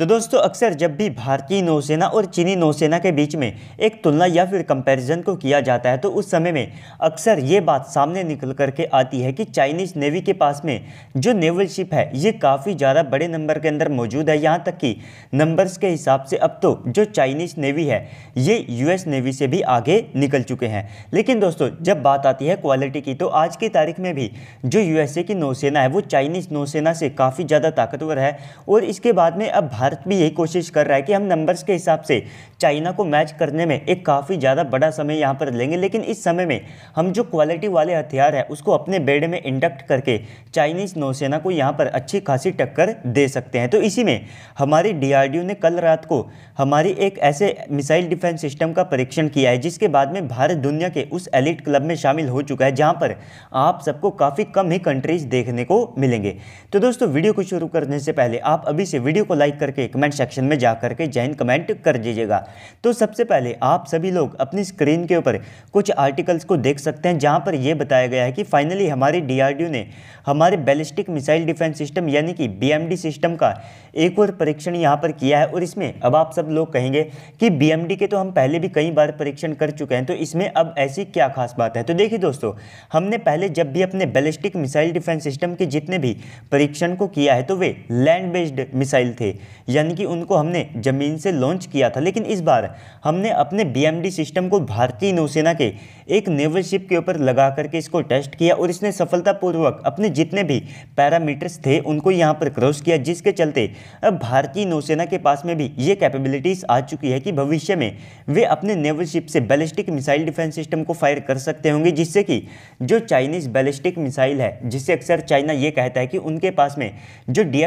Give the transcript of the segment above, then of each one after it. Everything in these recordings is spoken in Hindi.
तो दोस्तों अक्सर जब भी भारतीय नौसेना और चीनी नौसेना के बीच में एक तुलना या फिर कंपैरिजन को किया जाता है तो उस समय में अक्सर ये बात सामने निकल कर के आती है कि चाइनीज़ नेवी के पास में जो नेवल शिप है ये काफ़ी ज़्यादा बड़े नंबर के अंदर मौजूद है यहाँ तक कि नंबर्स के हिसाब से अब तो जो चाइनीज़ नेवी है ये यू नेवी से भी आगे निकल चुके हैं लेकिन दोस्तों जब बात आती है क्वालिटी की तो आज की तारीख में भी जो यू की नौसेना है वो चाइनीज़ नौसेना से काफ़ी ज़्यादा ताकतवर है और इसके बाद में अब भारत भारत भी यही कोशिश कर रहा है कि हम नंबर्स के हिसाब से चाइना को मैच करने में एक काफ़ी ज़्यादा बड़ा समय यहाँ पर लेंगे लेकिन इस समय में हम जो क्वालिटी वाले हथियार है उसको अपने बेड़े में इंडक्ट करके चाइनीज़ नौसेना को यहाँ पर अच्छी खासी टक्कर दे सकते हैं तो इसी में हमारी डीआरडीओ ने कल रात को हमारी एक ऐसे मिसाइल डिफेंस सिस्टम का परीक्षण किया है जिसके बाद में भारत दुनिया के उस एलिट क्लब में शामिल हो चुका है जहाँ पर आप सबको काफ़ी कम ही कंट्रीज देखने को मिलेंगे तो दोस्तों वीडियो को शुरू करने से पहले आप अभी से वीडियो को लाइक करके करके कमेंट सेक्शन में जा करके जैन कमेंट कर दीजिएगा तो सबसे पहले आप सभी लोग अपनी स्क्रीन के ऊपर कुछ आर्टिकल्स को देख सकते हैं जहाँ पर यह बताया गया है कि फाइनली हमारी डी ने हमारे बैलिस्टिक मिसाइल डिफेंस सिस्टम यानी कि बी सिस्टम का एक और परीक्षण यहाँ पर किया है और इसमें अब आप सब लोग कहेंगे कि बी के तो हम पहले भी कई बार परीक्षण कर चुके हैं तो इसमें अब ऐसी क्या खास बात है तो देखिए दोस्तों हमने पहले जब भी अपने बैलिस्टिक मिसाइल डिफेंस सिस्टम के जितने भी परीक्षण को किया है तो वे लैंड बेस्ड मिसाइल थे यानी कि उनको हमने ज़मीन से लॉन्च किया था लेकिन इस बार हमने अपने बीएमडी सिस्टम को भारतीय नौसेना के एक नेवल शिप के ऊपर लगा करके इसको टेस्ट किया और इसने सफलतापूर्वक अपने जितने भी पैरामीटर्स थे उनको यहाँ पर क्रॉस किया जिसके चलते अब भारतीय नौसेना के पास में भी ये कैपेबिलिटीज़ आ चुकी है कि भविष्य में वे अपने नेवल शिप से बैलिस्टिक मिसाइल डिफेंस सिस्टम को फायर कर सकते होंगे जिससे कि जो चाइनीज़ बैलिस्टिक मिसाइल है जिससे अक्सर चाइना ये कहता है कि उनके पास में जो डी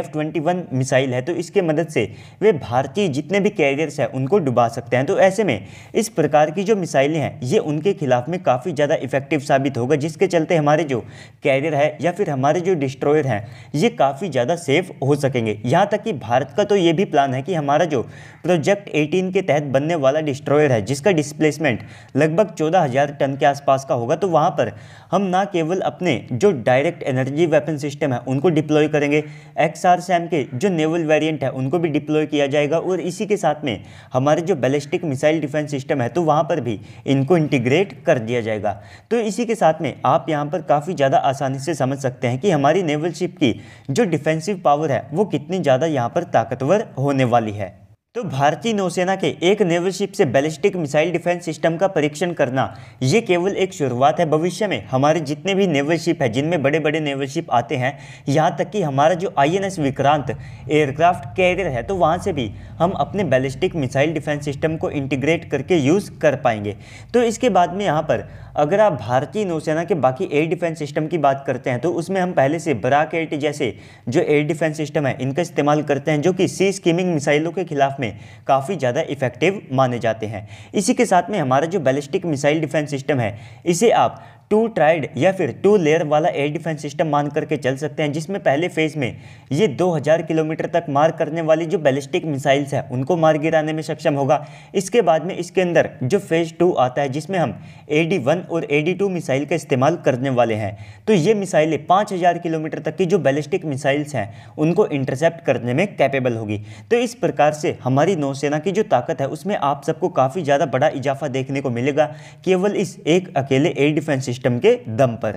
मिसाइल है तो इसके मदद मदद से वे भारतीय जितने भी कैरियर्स हैं उनको डुबा सकते हैं तो ऐसे में इस प्रकार की जो मिसाइलें हैं ये उनके खिलाफ में काफ़ी ज़्यादा इफेक्टिव साबित होगा जिसके चलते हमारे जो कैरियर है या फिर हमारे जो डिस्ट्रॉयर हैं ये काफ़ी ज़्यादा सेफ हो सकेंगे यहाँ तक कि भारत का तो ये भी प्लान है कि हमारा जो प्रोजेक्ट एटीन के तहत बनने वाला डिस्ट्रॉयर है जिसका डिस्प्लेसमेंट लगभग चौदह टन के आसपास का होगा तो वहाँ पर हम ना केवल अपने जो डायरेक्ट एनर्जी वेपन सिस्टम है उनको डिप्लॉय करेंगे एक्स आर के जो नेवल वेरियंट है उनको उनको भी डिप्लॉय किया जाएगा और इसी के साथ में हमारे जो बैलिस्टिक मिसाइल डिफेंस सिस्टम है तो वहाँ पर भी इनको इंटीग्रेट कर दिया जाएगा तो इसी के साथ में आप यहाँ पर काफ़ी ज़्यादा आसानी से समझ सकते हैं कि हमारी नेवल शिप की जो डिफेंसिव पावर है वो कितनी ज़्यादा यहाँ पर ताकतवर होने वाली है तो भारतीय नौसेना के एक नेवल शिप से बैलिस्टिक मिसाइल डिफेंस सिस्टम का परीक्षण करना ये केवल एक शुरुआत है भविष्य में हमारे जितने भी नेवल शिप हैं जिनमें बड़े बड़े नेवल शिप आते हैं यहाँ तक कि हमारा जो आईएनएस विक्रांत एयरक्राफ्ट कैरियर है तो वहाँ से भी हम अपने बैलिस्टिक मिसाइल डिफेंस सिस्टम को इंटीग्रेट करके यूज़ कर पाएंगे तो इसके बाद में यहाँ पर अगर आप भारतीय नौसेना के बाकी एयर डिफेंस सिस्टम की बात करते हैं तो उसमें हम पहले से ब्राकेट जैसे जो एयर डिफेंस सिस्टम है इनका इस्तेमाल करते हैं जो कि सी स्कीमिंग मिसाइलों के खिलाफ में काफ़ी ज़्यादा इफेक्टिव माने जाते हैं इसी के साथ में हमारा जो बैलिस्टिक मिसाइल डिफेंस सिस्टम है इसे आप टू ट्राइड या फिर टू लेयर वाला एयर डिफेंस सिस्टम मान करके चल सकते हैं जिसमें पहले फेज़ में ये 2000 किलोमीटर तक मार करने वाली जो बैलिस्टिक मिसाइल्स हैं उनको मार गिराने में सक्षम होगा इसके बाद में इसके अंदर जो फेज़ टू आता है जिसमें हम ए डी वन और ए डी टू मिसाइल का इस्तेमाल करने वाले हैं तो ये मिसाइलें पाँच हज़ार किलोमीटर तक की जो बैलिस्टिक मिसाइल्स हैं उनको इंटरसेप्ट करने में कैपेबल होगी तो इस प्रकार से हमारी नौसेना की जो ताकत है उसमें आप सबको काफ़ी ज़्यादा बड़ा इजाफा देखने को मिलेगा केवल इस एक अकेले एयर डिफेंस सिस्टम सिस्टम के दम पर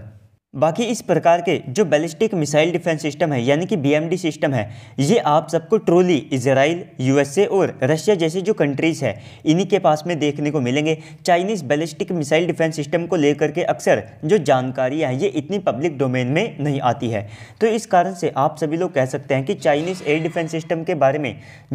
बाकी इस प्रकार के जो बैलिस्टिक मिसाइल डिफेंस सिस्टम है यानी कि बीएमडी सिस्टम है ये आप सबको ट्रोली इसराइल यूएसए और रशिया जैसे जो कंट्रीज़ है इन्हीं के पास में देखने को मिलेंगे Chinese ballistic missile defence system को लेकर के अक्सर जो जानकारियाँ हैं ये इतनी पब्लिक डोमेन में नहीं आती है तो इस कारण से आप सभी लोग कह सकते हैं कि चाइनीज़ एयर डिफेंस सिस्टम के बारे में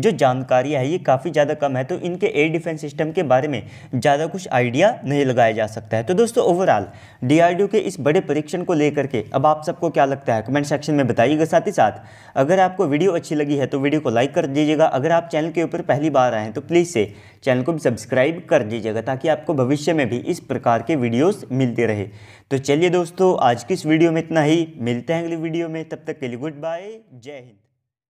जो जानकारी है ये काफ़ी ज़्यादा कम है तो इनके एयर डिफेंस सिस्टम के बारे में ज़्यादा कुछ आइडिया नहीं लगाया जा सकता है तो दोस्तों ओवरऑल डी के इस बड़े परीक्षण को लेकर के अब आप सबको क्या लगता है कमेंट सेक्शन में बताइएगा साथ ही साथ अगर आपको वीडियो अच्छी लगी है तो वीडियो को लाइक कर दीजिएगा अगर आप चैनल के ऊपर पहली बार आएँ तो प्लीज़ से चैनल को भी सब्सक्राइब कर दीजिएगा ताकि आपको भविष्य में भी इस प्रकार के वीडियोस मिलते रहे तो चलिए दोस्तों आज की इस वीडियो में इतना ही मिलते हैं अगली वीडियो में तब तक के लिए गुड बाय जय हिंद